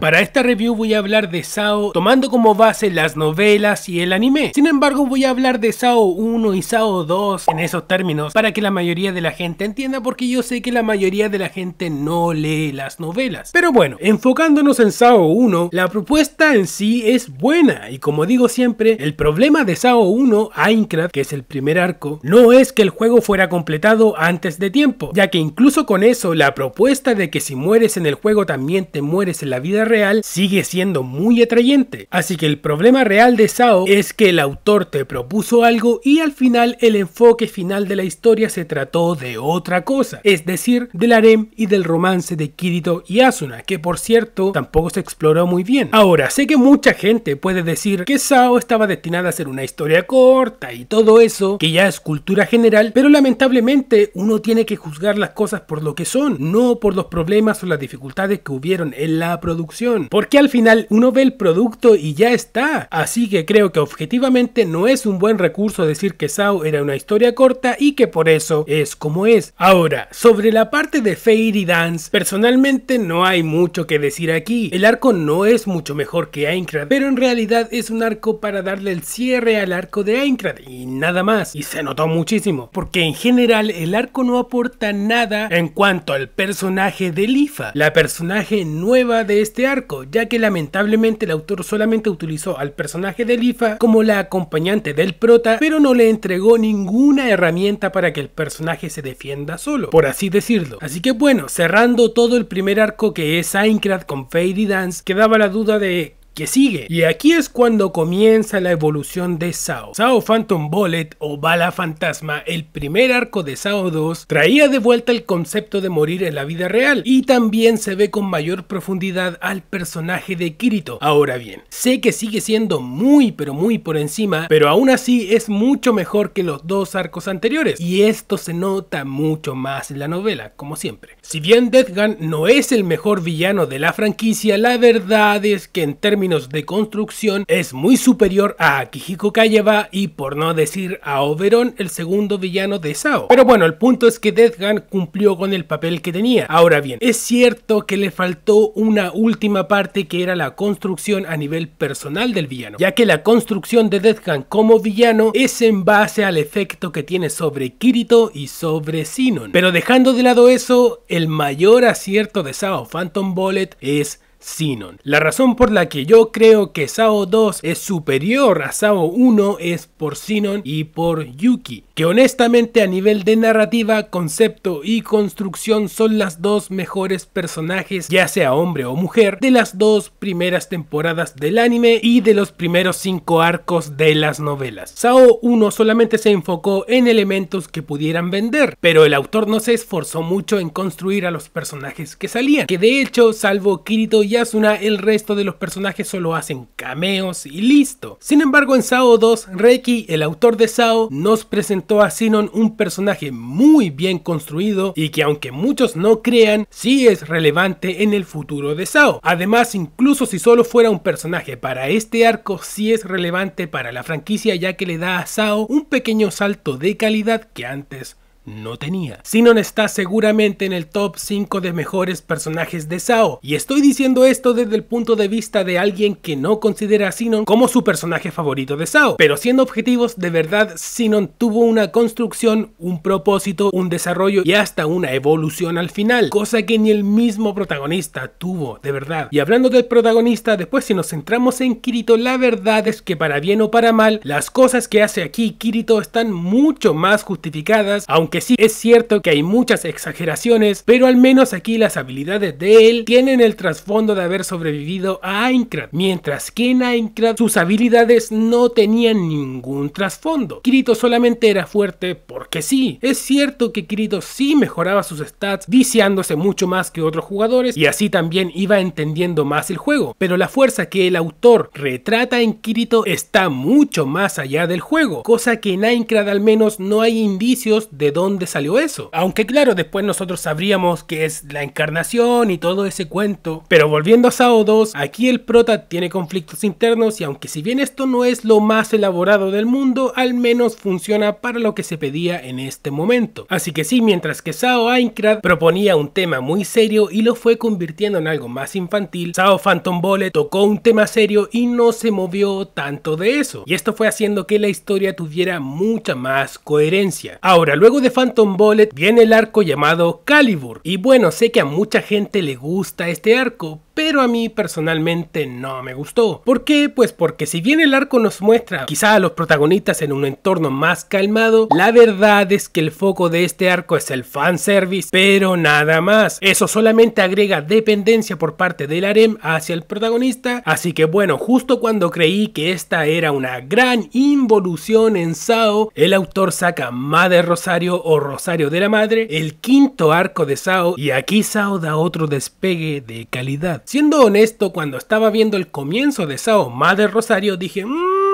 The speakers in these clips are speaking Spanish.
Para esta review voy a hablar de Sao tomando como base las novelas y el anime. Sin embargo voy a hablar de Sao 1 y Sao 2 en esos términos para que la mayoría de la gente entienda porque yo sé que la mayoría de la gente no lee las novelas. Pero bueno, enfocándonos en Sao 1, la propuesta en sí es buena y como digo siempre, el problema de Sao 1 Aincrad, que es el primer arco, no es que el juego fuera completado antes de tiempo, ya que incluso con eso la propuesta de que si mueres en el juego también te mueres en la vida real sigue siendo muy atrayente. Así que el problema real de Sao es que el autor te propuso algo y al final el enfoque final de la historia se trató de otra cosa, es decir, del harem y del romance de Kirito y Asuna, que por cierto tampoco se exploró muy bien. Ahora, sé que mucha gente puede decir que Sao estaba destinada a ser una historia corta y todo eso, que ya es cultura general, pero lamentablemente uno tiene que juzgar las cosas por lo que son, no por los problemas o las dificultades que hubieron en la producción porque al final uno ve el producto y ya está. Así que creo que objetivamente no es un buen recurso decir que Sao era una historia corta y que por eso es como es. Ahora, sobre la parte de Fairy Dance, personalmente no hay mucho que decir aquí. El arco no es mucho mejor que Aincrad, pero en realidad es un arco para darle el cierre al arco de Aincrad y nada más. Y se notó muchísimo, porque en general el arco no aporta nada en cuanto al personaje de Lifa, la personaje nueva de este este arco, ya que lamentablemente el autor solamente utilizó al personaje de Lifa como la acompañante del prota, pero no le entregó ninguna herramienta para que el personaje se defienda solo, por así decirlo. Así que bueno, cerrando todo el primer arco que es Aincrad con y Dance, quedaba la duda de que sigue. Y aquí es cuando comienza la evolución de Sao. Sao Phantom Bullet o Bala Fantasma, el primer arco de Sao 2, traía de vuelta el concepto de morir en la vida real y también se ve con mayor profundidad al personaje de Kirito. Ahora bien, sé que sigue siendo muy pero muy por encima, pero aún así es mucho mejor que los dos arcos anteriores y esto se nota mucho más en la novela, como siempre. Si bien Death Gun no es el mejor villano de la franquicia, la verdad es que en términos de construcción es muy superior a Kijiko Kayaba y por no decir a Oberon, el segundo villano de Sao. Pero bueno, el punto es que Deathgun cumplió con el papel que tenía. Ahora bien, es cierto que le faltó una última parte que era la construcción a nivel personal del villano, ya que la construcción de Deathgun como villano es en base al efecto que tiene sobre Kirito y sobre Sinon. Pero dejando de lado eso, el mayor acierto de Sao Phantom Bullet es Sinon. La razón por la que yo creo que Sao 2 es superior a Sao 1 es por Sinon y por Yuki, que honestamente a nivel de narrativa, concepto y construcción son las dos mejores personajes, ya sea hombre o mujer, de las dos primeras temporadas del anime y de los primeros cinco arcos de las novelas. Sao 1 solamente se enfocó en elementos que pudieran vender, pero el autor no se esforzó mucho en construir a los personajes que salían, que de hecho, salvo Kirito y el resto de los personajes solo hacen cameos y listo. Sin embargo, en Sao 2, Reiki, el autor de Sao, nos presentó a Sinon un personaje muy bien construido y que aunque muchos no crean, sí es relevante en el futuro de Sao. Además, incluso si solo fuera un personaje para este arco, sí es relevante para la franquicia ya que le da a Sao un pequeño salto de calidad que antes no tenía. Sinon está seguramente en el top 5 de mejores personajes de Sao, y estoy diciendo esto desde el punto de vista de alguien que no considera a Sinon como su personaje favorito de Sao, pero siendo objetivos, de verdad Sinon tuvo una construcción, un propósito, un desarrollo y hasta una evolución al final, cosa que ni el mismo protagonista tuvo, de verdad. Y hablando del protagonista, después si nos centramos en Kirito, la verdad es que para bien o para mal, las cosas que hace aquí Kirito están mucho más justificadas, aunque que sí es cierto que hay muchas exageraciones, pero al menos aquí las habilidades de él tienen el trasfondo de haber sobrevivido a Aincrad, mientras que en Aincrad sus habilidades no tenían ningún trasfondo. Kirito solamente era fuerte porque sí. Es cierto que Kirito sí mejoraba sus stats, viciándose mucho más que otros jugadores y así también iba entendiendo más el juego, pero la fuerza que el autor retrata en Kirito está mucho más allá del juego, cosa que en Aincrad al menos no hay indicios de dónde dónde salió eso. Aunque claro, después nosotros sabríamos que es la encarnación y todo ese cuento. Pero volviendo a Sao 2, aquí el prota tiene conflictos internos y aunque si bien esto no es lo más elaborado del mundo, al menos funciona para lo que se pedía en este momento. Así que sí, mientras que Sao Aincrad proponía un tema muy serio y lo fue convirtiendo en algo más infantil, Sao Phantom Bullet tocó un tema serio y no se movió tanto de eso. Y esto fue haciendo que la historia tuviera mucha más coherencia. Ahora, luego de Phantom Bullet viene el arco llamado Calibur. Y bueno, sé que a mucha gente le gusta este arco, pero a mí personalmente no me gustó. ¿Por qué? Pues porque si bien el arco nos muestra quizá a los protagonistas en un entorno más calmado, la verdad es que el foco de este arco es el fanservice, pero nada más. Eso solamente agrega dependencia por parte del harem hacia el protagonista, así que bueno, justo cuando creí que esta era una gran involución en Sao, el autor saca Madre Rosario o Rosario de la Madre, el quinto arco de Sao, y aquí Sao da otro despegue de calidad. Siendo honesto, cuando estaba viendo el comienzo de Sao Madre Rosario dije, mmm,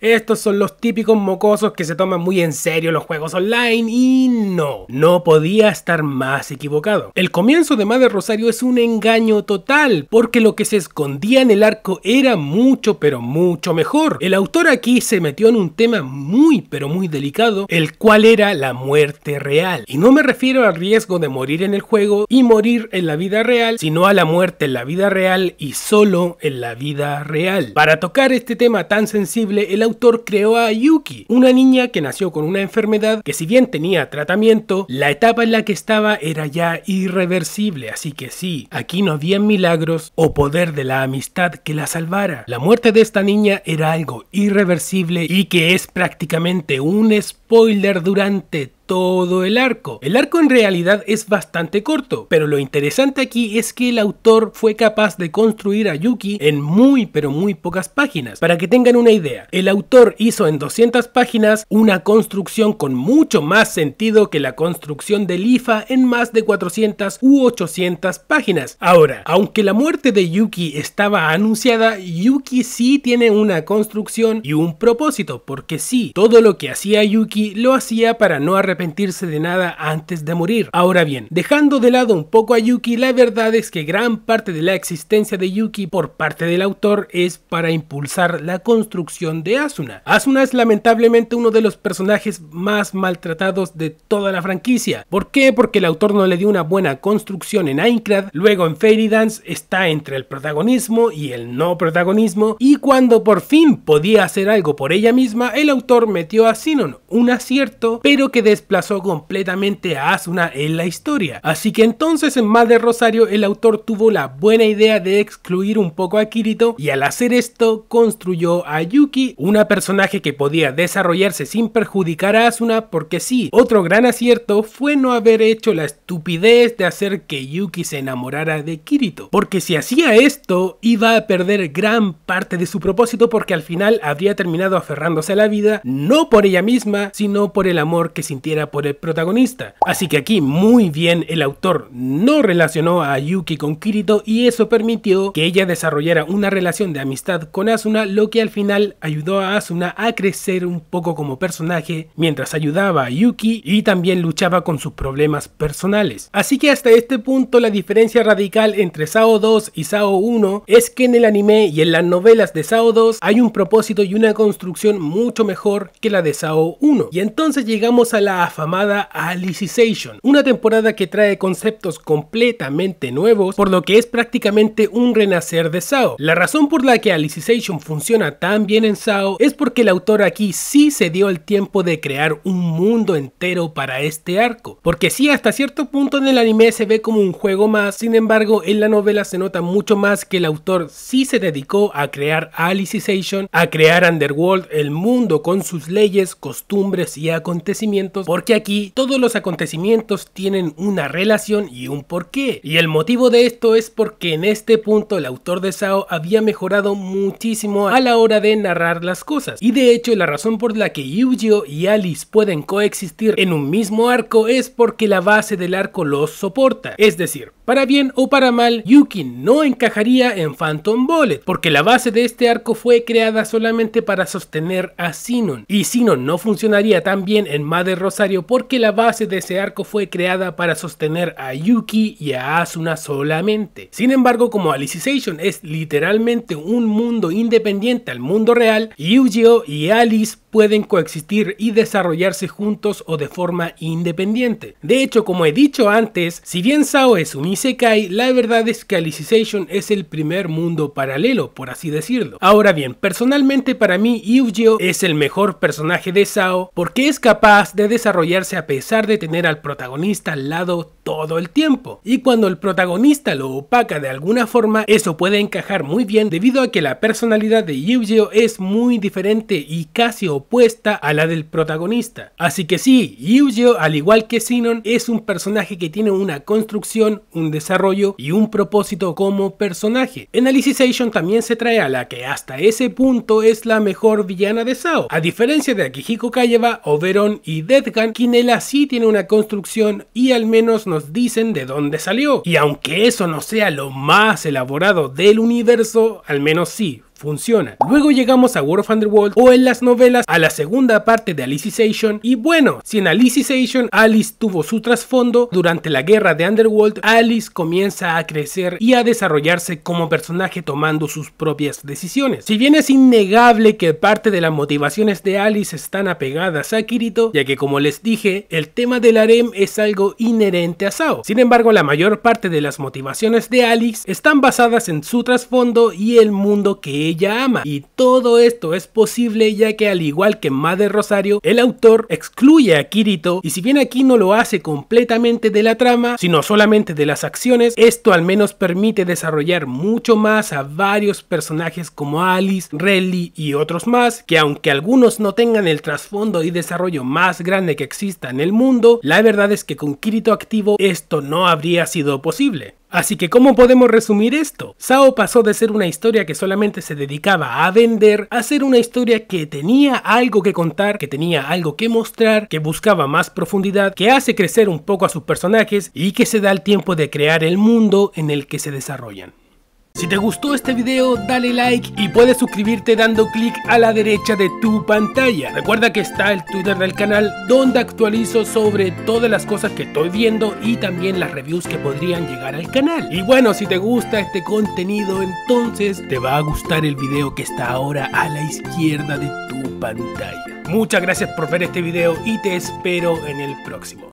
estos son los típicos mocosos que se toman muy en serio los juegos online y no, no podía estar más equivocado. El comienzo de Madre Rosario es un engaño total, porque lo que se escondía en el arco era mucho pero mucho mejor. El autor aquí se metió en un tema muy pero muy delicado, el cual era la muerte real. Y no me refiero al riesgo de morir en el juego y morir en la vida real, sino a la muerte en la vida real y solo en la vida real. Para tocar este tema tan sensible, el autor creó a Yuki, una niña que nació con una enfermedad que si bien tenía tratamiento, la etapa en la que estaba era ya irreversible, así que sí, aquí no había milagros o poder de la amistad que la salvara. La muerte de esta niña era algo irreversible y que es prácticamente un spoiler spoiler durante todo el arco. El arco en realidad es bastante corto, pero lo interesante aquí es que el autor fue capaz de construir a Yuki en muy pero muy pocas páginas. Para que tengan una idea, el autor hizo en 200 páginas una construcción con mucho más sentido que la construcción de Lifa en más de 400 u 800 páginas. Ahora, aunque la muerte de Yuki estaba anunciada, Yuki sí tiene una construcción y un propósito, porque sí, todo lo que hacía Yuki y lo hacía para no arrepentirse de nada antes de morir. Ahora bien, dejando de lado un poco a Yuki, la verdad es que gran parte de la existencia de Yuki por parte del autor es para impulsar la construcción de Asuna. Asuna es lamentablemente uno de los personajes más maltratados de toda la franquicia. ¿Por qué? Porque el autor no le dio una buena construcción en Aincrad, luego en Fairy Dance está entre el protagonismo y el no protagonismo, y cuando por fin podía hacer algo por ella misma, el autor metió a Sinon, un acierto, pero que desplazó completamente a Asuna en la historia. Así que entonces en de Rosario el autor tuvo la buena idea de excluir un poco a Kirito y al hacer esto construyó a Yuki, una personaje que podía desarrollarse sin perjudicar a Asuna porque sí, otro gran acierto fue no haber hecho la estupidez de hacer que Yuki se enamorara de Kirito, porque si hacía esto iba a perder gran parte de su propósito porque al final habría terminado aferrándose a la vida no por ella misma, sino por el amor que sintiera por el protagonista. Así que aquí muy bien el autor no relacionó a Yuki con Kirito y eso permitió que ella desarrollara una relación de amistad con Asuna, lo que al final ayudó a Asuna a crecer un poco como personaje mientras ayudaba a Yuki y también luchaba con sus problemas personales. Así que hasta este punto la diferencia radical entre Sao 2 y Sao 1 es que en el anime y en las novelas de Sao 2 hay un propósito y una construcción mucho mejor que la de Sao 1. Y entonces llegamos a la afamada Alicization, una temporada que trae conceptos completamente nuevos, por lo que es prácticamente un renacer de Sao. La razón por la que Alicization funciona tan bien en Sao es porque el autor aquí sí se dio el tiempo de crear un mundo entero para este arco, porque sí hasta cierto punto en el anime se ve como un juego más, sin embargo en la novela se nota mucho más que el autor sí se dedicó a crear Alicization, a crear Underworld, el mundo con sus leyes, costumbres, y acontecimientos porque aquí todos los acontecimientos tienen una relación y un porqué. Y el motivo de esto es porque en este punto el autor de Sao había mejorado muchísimo a la hora de narrar las cosas. Y de hecho la razón por la que yu y Alice pueden coexistir en un mismo arco es porque la base del arco los soporta. Es decir, para bien o para mal, Yuki no encajaría en Phantom Bullet, porque la base de este arco fue creada solamente para sostener a Sinon, y Sinon no funcionaría tan bien en madre Rosario porque la base de ese arco fue creada para sostener a Yuki y a Asuna solamente. Sin embargo, como Alicization es literalmente un mundo independiente al mundo real, yu gi y Alice pueden coexistir y desarrollarse juntos o de forma independiente. De hecho, como he dicho antes, si bien Sao es un Isekai, la verdad es que Alicization es el primer mundo paralelo, por así decirlo. Ahora bien, personalmente para mí Yu-Gi-Oh es el mejor personaje de Sao porque es capaz de desarrollarse a pesar de tener al protagonista al lado todo el tiempo. Y cuando el protagonista lo opaca de alguna forma, eso puede encajar muy bien debido a que la personalidad de Yu-Gi-Oh es muy diferente y casi opuesta a la del protagonista. Así que sí, yu al igual que Sinon es un personaje que tiene una construcción, un desarrollo y un propósito como personaje. En Alicization también se trae a la que hasta ese punto es la mejor villana de Sao, a diferencia de Akihiko Kayeva, Oberon y Gun, Kinela sí tiene una construcción y al menos nos dicen de dónde salió. Y aunque eso no sea lo más elaborado del universo, al menos sí, funciona. Luego llegamos a World of Underworld o en las novelas a la segunda parte de Alicization y bueno, si en Alicization Alice tuvo su trasfondo durante la guerra de Underworld, Alice comienza a crecer y a desarrollarse como personaje tomando sus propias decisiones. Si bien es innegable que parte de las motivaciones de Alice están apegadas a Kirito, ya que como les dije, el tema del harem es algo inherente a Sao. Sin embargo, la mayor parte de las motivaciones de Alice están basadas en su trasfondo y el mundo que ella ama. Y todo esto es posible ya que al igual que Madre Rosario, el autor excluye a Kirito y si bien aquí no lo hace completamente de la trama, sino solamente de las acciones, esto al menos permite desarrollar mucho más a varios personajes como Alice, Relly y otros más, que aunque algunos no tengan el trasfondo y desarrollo más grande que exista en el mundo, la verdad es que con Kirito activo esto no habría sido posible. Así que ¿cómo podemos resumir esto? Sao pasó de ser una historia que solamente se dedicaba a vender a ser una historia que tenía algo que contar, que tenía algo que mostrar, que buscaba más profundidad, que hace crecer un poco a sus personajes y que se da el tiempo de crear el mundo en el que se desarrollan. Si te gustó este video, dale like y puedes suscribirte dando clic a la derecha de tu pantalla. Recuerda que está el Twitter del canal donde actualizo sobre todas las cosas que estoy viendo y también las reviews que podrían llegar al canal. Y bueno, si te gusta este contenido, entonces te va a gustar el video que está ahora a la izquierda de tu pantalla. Muchas gracias por ver este video y te espero en el próximo.